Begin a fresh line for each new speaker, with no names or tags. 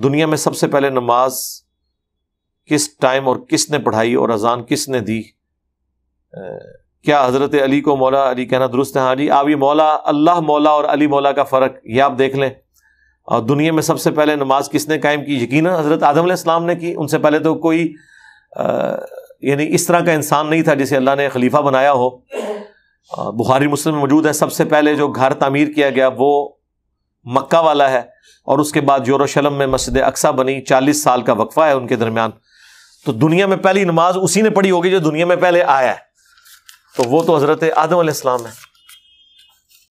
दुनिया में सबसे पहले नमाज किस टाइम और किसने पढ़ाई और अजान किसने दी क्या हज़रत अली को मौला अली कहना दुरुस्त है हाँ जी आप ये मौला अल्लाह मौला और अली मौला का फ़र्क यह आप देख लें और दुनिया में सबसे पहले नमाज किसने कायम की यकीन हज़रत आदम इस्लाम ने की उनसे पहले तो कोई यानी इस तरह का इंसान नहीं था जिसे अल्लाह ने खलीफा बनाया हो बुखारी मुस्लिम मौजूद है सबसे पहले जो घर तामीर किया गया वो मक्का वाला है और उसके बाद यरूशलेम में मस्जिद अक्सा बनी चालीस साल का वक्फा है उनके दरमियान तो दुनिया में पहली नमाज उसी ने पढ़ी होगी जो दुनिया में पहले आया है तो वो तो हज़रत आदम आसमाम है